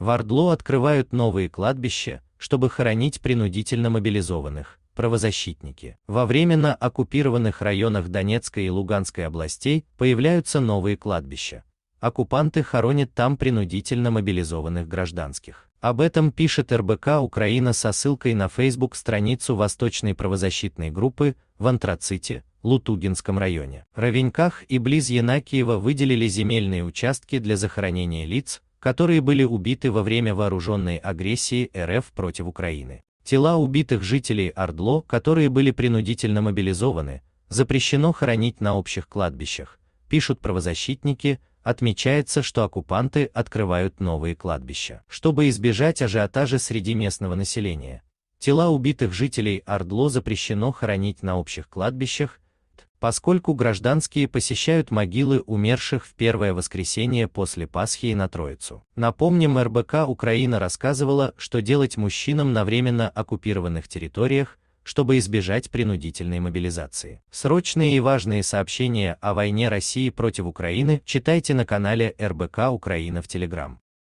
В Ордло открывают новые кладбища, чтобы хоронить принудительно мобилизованных правозащитники. Во временно оккупированных районах Донецкой и Луганской областей появляются новые кладбища. Оккупанты хоронят там принудительно мобилизованных гражданских. Об этом пишет РБК Украина со ссылкой на Facebook страницу Восточной правозащитной группы в Антраците, Лутугинском районе. Ровеньках и близ Янакиева выделили земельные участки для захоронения лиц, которые были убиты во время вооруженной агрессии РФ против Украины. Тела убитых жителей Ордло, которые были принудительно мобилизованы, запрещено хоронить на общих кладбищах, пишут правозащитники, отмечается, что оккупанты открывают новые кладбища. Чтобы избежать ажиотажа среди местного населения, тела убитых жителей Ордло запрещено хоронить на общих кладбищах поскольку гражданские посещают могилы умерших в первое воскресенье после Пасхи и на Троицу. Напомним, РБК Украина рассказывала, что делать мужчинам на временно оккупированных территориях, чтобы избежать принудительной мобилизации. Срочные и важные сообщения о войне России против Украины читайте на канале РБК Украина в Телеграм.